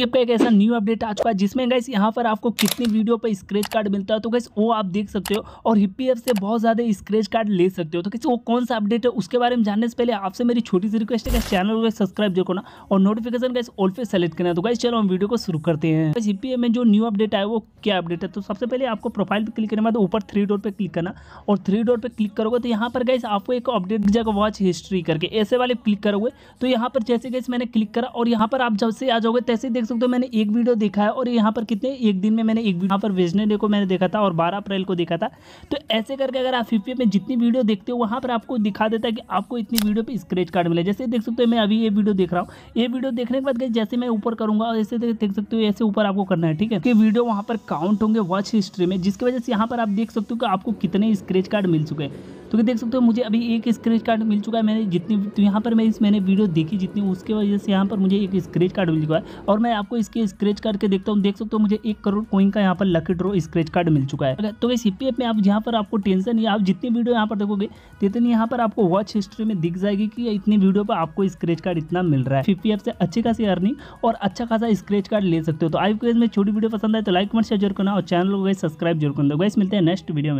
escape का एक ऐसा न्यू अपडेट आ चुका है जिसमें गैस यहाँ पर आपको कितनी वीडियो पर स्क्रेच कार्ड मिलता है तो गैस वो आप देख सकते हो और हिप्पी एफ से बहुत ज़्यादा स्क्रेच कार्ड ले सकते हो तो कैसे वो कौन सा अपडेट है उसके बारे में जानने से पहले आपसे मेरी छोटी सी रिक्वेस्ट है चैनल को सब्सक्राइब जो करना और नोटिफिकेशन गैस ऑल पे सेलेक्ट करना तो गैस चलो हम वीडियो को शुरू करते हैं बस हिप्पी में जो न्यू अपडेट आया वो क्या अपडेट है तो सबसे पहले आपको प्रोफाइल पर क्लिक करने बाद ऊपर थ्री डोर पर क्लिक करना और थ्री डोर पर क्लिक करोगे तो यहाँ पर गैस आपको एक अपडेट जाएगा वॉच हिस्ट्री करके ऐसे वाले क्लिक करोगे तो यहाँ पर जैसे गैस मैंने क्लिक करा और यहाँ पर आप जब से आ जाओगे तैसे देख सकते हो मैंने एक वीडियो देखा है और यहाँ पर कितने एक दिन में मैंने एक यहाँ पर भेजने को मैंने देखा था और बारह अप्रैल को देखा था तो ऐसे करके अगर आप फिफ्टी में जितनी वीडियो देखते हो वहाँ पर आपको दिखा देता है कि आपको इतनी वीडियो पर स्क्रेच कार्ड मिले जैसे देख सकते हो मैं अभी ये वीडियो देख रहा हूँ ये वीडियो देखने के बाद जैसे मैं ऊपर करूँगा और ऐसे देख सकते हो ऐसे ऊपर आपको करना है ठीक है कि वीडियो वहाँ पर काउंट होंगे वॉच हिस्ट्री में जिसकी वजह से यहाँ पर आप देख सकते हो कि आपको कितने स्क्रेच कार्ड मिल चुके हैं तो ये देख सकते हो मुझे अभी एक स्क्रेच कार्ड मिल चुका है मैंने जितनी तो यहाँ पर मैं इस मैंने वीडियो देखी जितनी उसके वजह से यहाँ पर मुझे एक स्क्रेच कार्ड मिल चुका है और मैं आपको इसके स्क्रेच कार्ड के देखता हूँ देख सकते हो मुझे एक करोड़ कोइन का यहाँ पर लकी ड्रो स्क्रेच कार्ड मिल चुका है तो इस पी में आप जहाँ पर आपको टेंशन नहीं आप जितनी वीडियो यहाँ पर देखोगे जितनी यहाँ पर आपको वॉच हिस्ट्री में दिख जाएगी कि इतनी वीडियो पर आपको स्क्रेच कार्ड इतना मिल रहा है फिफ्टी से अच्छी खासी अर्निंग और अच्छा खासा स्क्रेच कार्ड ले सकते हो तो आई में छोटी वीडियो पसंद आए तो लाइक कमेंट शेयर जरूर करना और चैनल को सब्सक्राइब जरूर करना गैस तो मिलते हैं नेक्स्ट वीडियो में